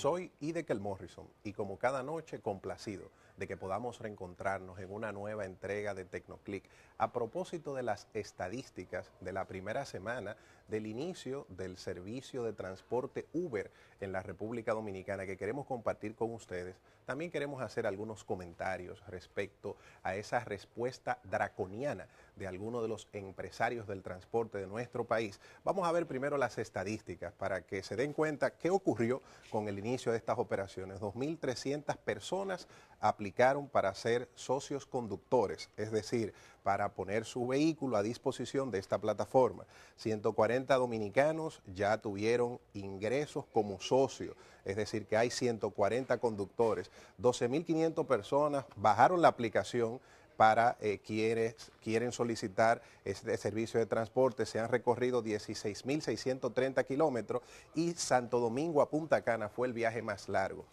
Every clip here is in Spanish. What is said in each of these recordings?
Soy Idekel Morrison y como cada noche complacido de que podamos reencontrarnos en una nueva entrega de Tecnoclick a propósito de las estadísticas de la primera semana del inicio del servicio de transporte Uber en la República Dominicana que queremos compartir con ustedes. También queremos hacer algunos comentarios respecto a esa respuesta draconiana de algunos de los empresarios del transporte de nuestro país. Vamos a ver primero las estadísticas para que se den cuenta qué ocurrió con el inicio de estas operaciones. 2.300 personas aplicaron para ser socios conductores, es decir, para poner su vehículo a disposición de esta plataforma. 140 dominicanos ya tuvieron ingresos como socios, es decir, que hay 140 conductores. 12.500 personas bajaron la aplicación para eh, quienes quieren solicitar este servicio de transporte. Se han recorrido 16.630 kilómetros y Santo Domingo a Punta Cana fue el viaje más largo.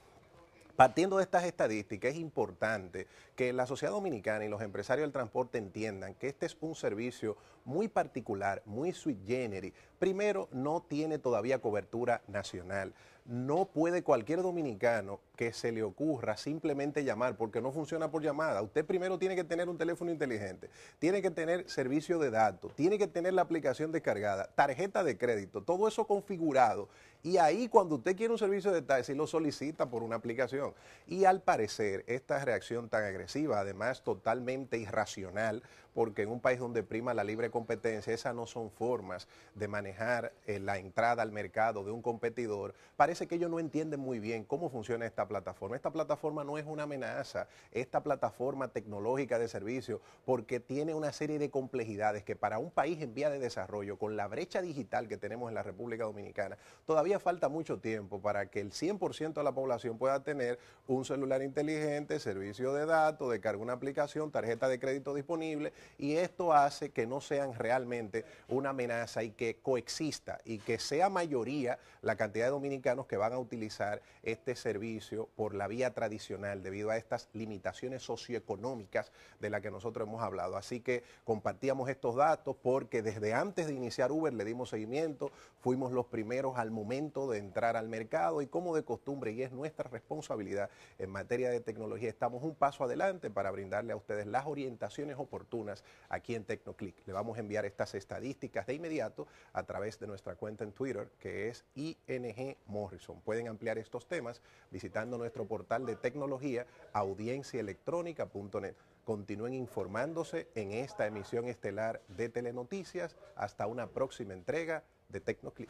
Partiendo de estas estadísticas, es importante que la sociedad dominicana y los empresarios del transporte entiendan que este es un servicio muy particular, muy sui generis. Primero, no tiene todavía cobertura nacional no puede cualquier dominicano que se le ocurra simplemente llamar, porque no funciona por llamada. Usted primero tiene que tener un teléfono inteligente, tiene que tener servicio de datos, tiene que tener la aplicación descargada, tarjeta de crédito, todo eso configurado. Y ahí cuando usted quiere un servicio de taxi lo solicita por una aplicación. Y al parecer esta reacción tan agresiva, además totalmente irracional, porque en un país donde prima la libre competencia, esas no son formas de manejar eh, la entrada al mercado de un competidor, parece que ellos no entienden muy bien cómo funciona esta plataforma. Esta plataforma no es una amenaza, esta plataforma tecnológica de servicio, porque tiene una serie de complejidades que para un país en vía de desarrollo, con la brecha digital que tenemos en la República Dominicana, todavía falta mucho tiempo para que el 100% de la población pueda tener un celular inteligente, servicio de datos, de carga una aplicación, tarjeta de crédito disponible, y esto hace que no sean realmente una amenaza y que coexista y que sea mayoría la cantidad de dominicanos que van a utilizar este servicio por la vía tradicional debido a estas limitaciones socioeconómicas de las que nosotros hemos hablado. Así que compartíamos estos datos porque desde antes de iniciar Uber le dimos seguimiento, fuimos los primeros al momento de entrar al mercado y como de costumbre y es nuestra responsabilidad en materia de tecnología, estamos un paso adelante para brindarle a ustedes las orientaciones oportunas aquí en Tecnoclick. Le vamos a enviar estas estadísticas de inmediato a través de nuestra cuenta en Twitter que es ING Pueden ampliar estos temas visitando nuestro portal de tecnología audienciaelectrónica.net. Continúen informándose en esta emisión estelar de Telenoticias. Hasta una próxima entrega de Tecnoclip.